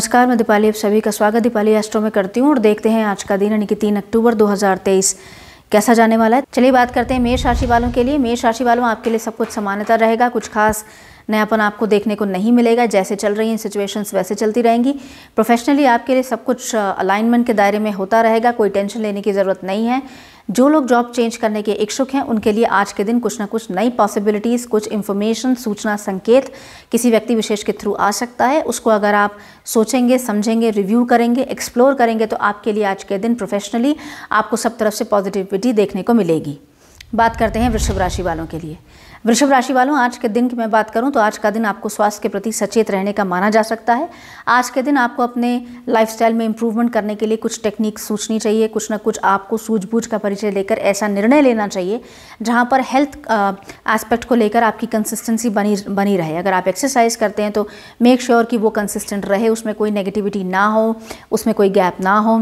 नमस्कार मैं दीपाली आप सभी का स्वागत दीपाली एस्ट्रो में करती हूँ और देखते हैं आज का दिन यानी कि तीन अक्टूबर 2023 कैसा जाने वाला है चलिए बात करते हैं मेष राशि वालों के लिए मेष राशि वालों आपके लिए सब कुछ सामान्यता रहेगा कुछ खास नयापन आपको देखने को नहीं मिलेगा जैसे चल रही हैं सिचुएशंस वैसे चलती रहेंगी प्रोफेशनली आपके लिए सब कुछ अलाइनमेंट के दायरे में होता रहेगा कोई टेंशन लेने की ज़रूरत नहीं है जो लोग जॉब चेंज करने के इच्छुक हैं उनके लिए आज के दिन कुछ ना कुछ नई पॉसिबिलिटीज़ कुछ इन्फॉर्मेशन सूचना संकेत किसी व्यक्ति विशेष के थ्रू आ सकता है उसको अगर आप सोचेंगे समझेंगे रिव्यू करेंगे एक्सप्लोर करेंगे तो आपके लिए आज के दिन प्रोफेशनली आपको सब तरफ से पॉजिटिविटी देखने को मिलेगी बात करते हैं वृषभ राशि वालों के लिए वृषभ राशि वालों आज के दिन की मैं बात करूं तो आज का दिन आपको स्वास्थ्य के प्रति सचेत रहने का माना जा सकता है आज के दिन आपको अपने लाइफस्टाइल में इम्प्रूवमेंट करने के लिए कुछ टेक्निक सोचनी चाहिए कुछ ना कुछ आपको सूझबूझ का परिचय लेकर ऐसा निर्णय लेना चाहिए जहां पर हेल्थ एस्पेक्ट को लेकर आपकी कंसिस्टेंसी बनी बनी रहे अगर आप एक्सरसाइज करते हैं तो मेक श्योर sure कि वो कंसिस्टेंट रहे उसमें कोई नेगेटिविटी ना हो उसमें कोई गैप ना हो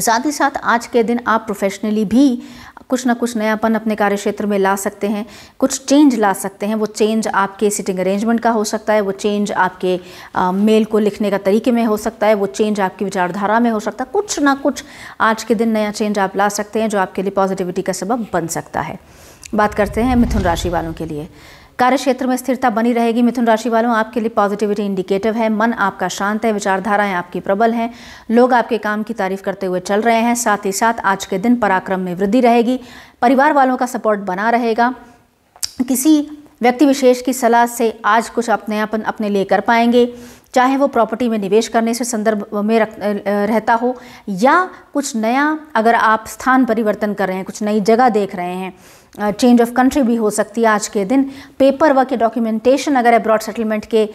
साथ ही साथ आज के दिन आप प्रोफेशनली भी कुछ ना कुछ नयापन अपने कार्य क्षेत्र में ला सकते हैं कुछ चेंज ला सकते हैं वो चेंज आपके सिटिंग अरेंजमेंट का हो सकता है वो चेंज आपके आ, मेल को लिखने का तरीके में हो सकता है वो चेंज आपकी विचारधारा में हो सकता है कुछ ना कुछ आज के दिन नया चेंज आप ला सकते हैं जो आपके लिए पॉजिटिविटी का सबब बन सकता है बात करते हैं मिथुन राशि वालों के लिए कार्य क्षेत्र में स्थिरता बनी रहेगी मिथुन राशि वालों आपके लिए पॉजिटिविटी इंडिकेटिव है मन आपका शांत है विचारधाराएं आपकी प्रबल हैं लोग आपके काम की तारीफ करते हुए चल रहे हैं साथ ही साथ आज के दिन पराक्रम में वृद्धि रहेगी परिवार वालों का सपोर्ट बना रहेगा किसी व्यक्ति विशेष की सलाह से आज कुछ अपने अपन अपने लिए कर पाएंगे चाहे वो प्रॉपर्टी में निवेश करने से संदर्भ में रख रहता हो या कुछ नया अगर आप स्थान परिवर्तन कर रहे हैं कुछ नई जगह देख रहे हैं चेंज ऑफ कंट्री भी हो सकती है आज के दिन पेपर वर्क या डॉक्यूमेंटेशन अगर अब्रॉड सेटलमेंट के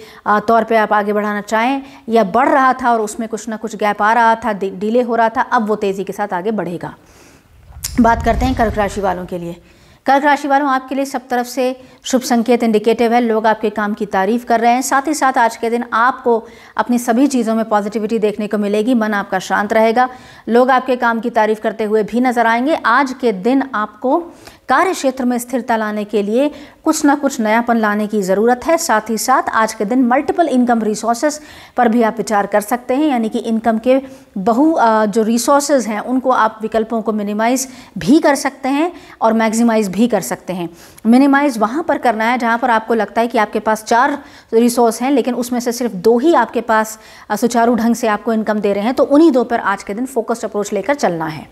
तौर पे आप आगे बढ़ाना चाहें या बढ़ रहा था और उसमें कुछ ना कुछ गैप आ रहा था डिले हो रहा था अब वो तेज़ी के साथ आगे बढ़ेगा बात करते हैं कर्क राशि वालों के लिए कर्क राशि वालों आपके लिए सब तरफ से शुभ संकेत इंडिकेटिव है लोग आपके काम की तारीफ कर रहे हैं साथ ही साथ आज के दिन आपको अपनी सभी चीज़ों में पॉजिटिविटी देखने को मिलेगी मन आपका शांत रहेगा लोग आपके काम की तारीफ करते हुए भी नजर आएंगे आज के दिन आपको कार्य क्षेत्र में स्थिरता लाने के लिए कुछ ना कुछ नयापन लाने की ज़रूरत है साथ ही साथ आज के दिन मल्टीपल इनकम रिसोर्सेज पर भी आप विचार कर सकते हैं यानी कि इनकम के बहु जो रिसोर्सेज हैं उनको आप विकल्पों को मिनिमाइज़ भी कर सकते हैं और मैक्सिमाइज़ भी कर सकते हैं मिनिमाइज़ वहाँ पर करना है जहाँ पर आपको लगता है कि आपके पास चार रिसोर्स हैं लेकिन उसमें से सिर्फ दो ही आपके पास सुचारू ढंग से आपको इनकम दे रहे हैं तो उन्हीं दो पर आज के दिन फोकस्ड अप्रोच लेकर चलना है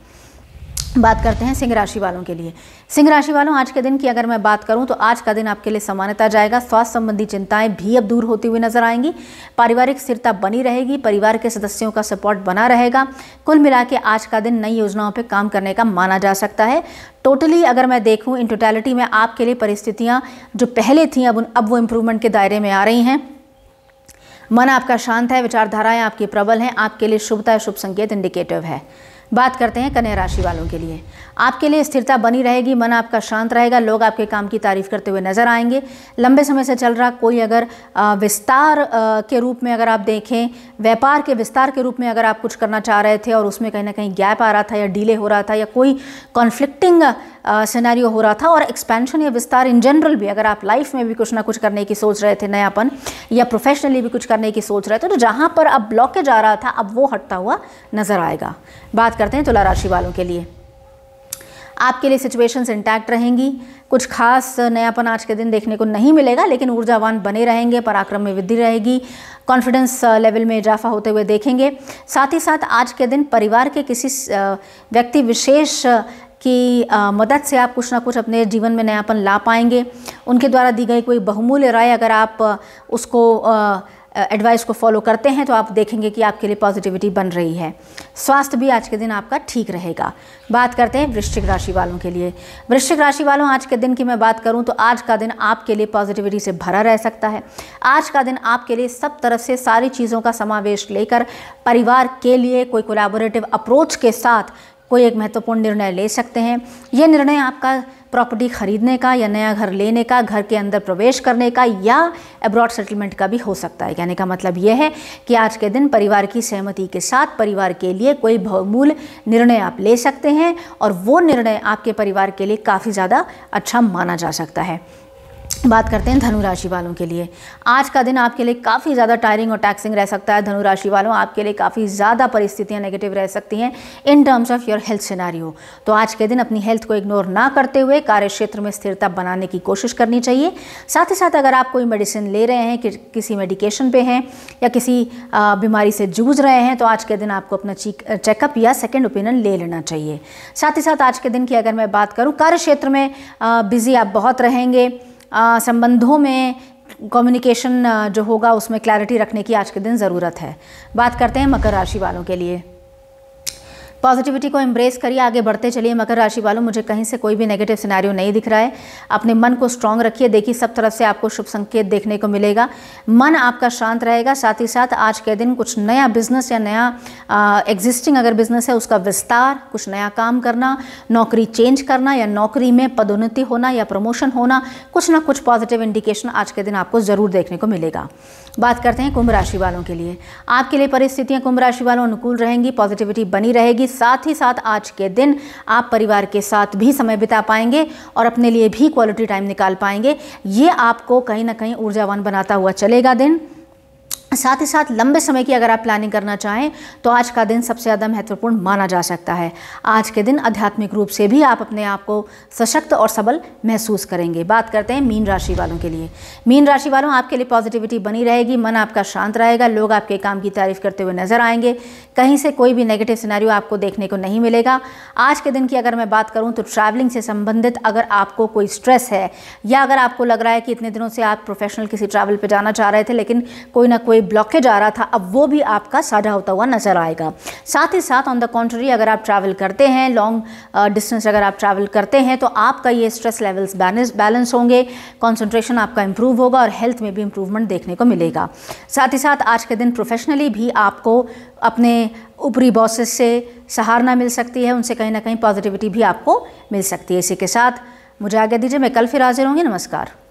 बात करते हैं सिंह राशि वालों के लिए सिंह राशि वालों आज के दिन की अगर मैं बात करूं तो आज का दिन आपके लिए समानता जाएगा स्वास्थ्य संबंधी चिंताएं भी अब दूर होती हुई नजर आएंगी पारिवारिक स्थिरता बनी रहेगी परिवार के सदस्यों का सपोर्ट बना रहेगा कुल मिला के आज का दिन नई योजनाओं पर काम करने का माना जा सकता है टोटली अगर मैं देखूँ इन टोटैलिटी में आपके लिए परिस्थितियाँ जो पहले थी अब अब वो इम्प्रूवमेंट के दायरे में आ रही हैं मन आपका शांत है विचारधाराएं आपकी प्रबल हैं आपके लिए शुभता शुभ संकेत इंडिकेटिव है बात करते हैं कन्या राशि वालों के लिए आपके लिए स्थिरता बनी रहेगी मन आपका शांत रहेगा लोग आपके काम की तारीफ करते हुए नजर आएंगे लंबे समय से चल रहा कोई अगर विस्तार के रूप में अगर आप देखें व्यापार के विस्तार के रूप में अगर आप कुछ करना चाह रहे थे और उसमें कहीं ना कहीं गैप आ रहा था या डीले हो रहा था या कोई कॉन्फ्लिक्टिंग सिनेरियो हो रहा था और एक्सपेंशन या विस्तार इन जनरल भी अगर आप लाइफ में भी कुछ ना कुछ करने की सोच रहे थे नयापन या प्रोफेशनली भी कुछ करने की सोच रहे थे तो जहाँ पर अब ब्लॉकेज आ रहा था अब वो हटता हुआ नजर आएगा बात करते हैं तुला राशि वालों के लिए आपके लिए सिचुएशंस इंटैक्ट रहेंगी कुछ खास नयापन आज के दिन देखने को नहीं मिलेगा लेकिन ऊर्जावान बने रहेंगे पराक्रम में वृद्धि रहेगी कॉन्फिडेंस लेवल uh, में इजाफा होते हुए देखेंगे साथ ही साथ आज के दिन परिवार के किसी uh, व्यक्ति विशेष uh, की मदद से आप कुछ ना कुछ अपने जीवन में नयापन ला पाएंगे उनके द्वारा दी गई कोई बहुमूल्य राय अगर आप उसको आ, एडवाइस को फॉलो करते हैं तो आप देखेंगे कि आपके लिए पॉजिटिविटी बन रही है स्वास्थ्य भी आज के दिन आपका ठीक रहेगा बात करते हैं वृश्चिक राशि वालों के लिए वृश्चिक राशि वालों आज के दिन की मैं बात करूँ तो आज का दिन आपके लिए पॉजिटिविटी से भरा रह सकता है आज का दिन आपके लिए सब तरफ से सारी चीज़ों का समावेश लेकर परिवार के लिए कोई कोलाबोरेटिव अप्रोच के साथ कोई एक महत्वपूर्ण निर्णय ले सकते हैं ये निर्णय आपका प्रॉपर्टी खरीदने का या नया घर लेने का घर के अंदर प्रवेश करने का या अब्रॉड सेटलमेंट का भी हो सकता है कहने का मतलब यह है कि आज के दिन परिवार की सहमति के साथ परिवार के लिए कोई बहुमूल्य निर्णय आप ले सकते हैं और वो निर्णय आपके परिवार के लिए काफ़ी ज़्यादा अच्छा माना जा सकता है बात करते हैं धनु राशि वालों के लिए आज का दिन आपके लिए काफ़ी ज़्यादा टायरिंग और टैक्सिंग रह सकता है धनु राशि वालों आपके लिए काफ़ी ज़्यादा परिस्थितियां नेगेटिव रह सकती हैं in terms of your health scenario तो आज के दिन अपनी हेल्थ को इग्नोर ना करते हुए कार्य क्षेत्र में स्थिरता बनाने की कोशिश करनी चाहिए साथ ही साथ अगर आप कोई मेडिसिन ले रहे हैं कि, किसी मेडिकेशन पर हैं या किसी बीमारी से जूझ रहे हैं तो आज के दिन आपको अपना चेकअप या सेकेंड ओपिनियन ले लेना चाहिए साथ ही साथ आज के दिन की अगर मैं बात करूँ कार्य क्षेत्र में बिज़ी आप बहुत रहेंगे संबंधों में कम्युनिकेशन जो होगा उसमें क्लैरिटी रखने की आज के दिन ज़रूरत है बात करते हैं मकर राशि वालों के लिए पॉजिटिविटी को एम्ब्रेस करिए आगे बढ़ते चलिए मकर राशि वालों मुझे कहीं से कोई भी नेगेटिव सिनारियो नहीं दिख रहा है अपने मन को स्ट्रांग रखिए देखिए सब तरफ से आपको शुभ संकेत देखने को मिलेगा मन आपका शांत रहेगा साथ ही साथ आज के दिन कुछ नया बिजनेस या नया एग्जिस्टिंग अगर बिजनेस है उसका विस्तार कुछ नया काम करना नौकरी चेंज करना या नौकरी में पदोन्नति होना या प्रमोशन होना कुछ ना कुछ पॉजिटिव इंडिकेशन आज के दिन आपको ज़रूर देखने को मिलेगा बात करते हैं कुंभ राशि वालों के लिए आपके लिए परिस्थितियां कुंभ राशि वालों अनुकूल रहेंगी पॉजिटिविटी बनी रहेगी रहेगी साथ ही साथ आज के दिन आप परिवार के साथ भी समय बिता पाएंगे और अपने लिए भी क्वालिटी टाइम निकाल पाएंगे ये आपको कहीं ना कहीं ऊर्जावान बनाता हुआ चलेगा दिन साथ ही साथ लंबे समय की अगर आप प्लानिंग करना चाहें तो आज का दिन सबसे ज़्यादा महत्वपूर्ण माना जा सकता है आज के दिन आध्यात्मिक रूप से भी आप अपने आप को सशक्त और सबल महसूस करेंगे बात करते हैं मीन राशि वालों के लिए मीन राशि वालों आपके लिए पॉजिटिविटी बनी रहेगी मन आपका शांत रहेगा लोग आपके काम की तारीफ करते हुए नजर आएंगे कहीं से कोई भी नेगेटिव सिनेरियो आपको देखने को नहीं मिलेगा आज के दिन की अगर मैं बात करूं तो ट्रैवलिंग से संबंधित अगर आपको कोई स्ट्रेस है या अगर आपको लग रहा है कि इतने दिनों से आप प्रोफेशनल किसी ट्रैवल पर जाना चाह रहे थे लेकिन कोई ना कोई ब्लॉकेज आ रहा था अब वो भी आपका साझा होता हुआ नजर आएगा साथ ही साथ ऑन द कॉन्ट्री अगर आप ट्रैवल करते हैं लॉन्ग डिस्टेंस अगर आप ट्रैवल करते हैं तो आपका ये स्ट्रेस लेवल्स बैलेंस होंगे कॉन्सेंट्रेशन आपका इंप्रूव होगा और हेल्थ में भी इंप्रूवमेंट देखने को मिलेगा साथ ही साथ आज के दिन प्रोफेशनली भी आपको अपने ऊपरी बॉसेस से सहारना मिल सकती है उनसे कहीं ना कहीं पॉजिटिविटी भी आपको मिल सकती है इसी के साथ मुझे आगे दीजिए मैं कल फिर हाजिर होंगी नमस्कार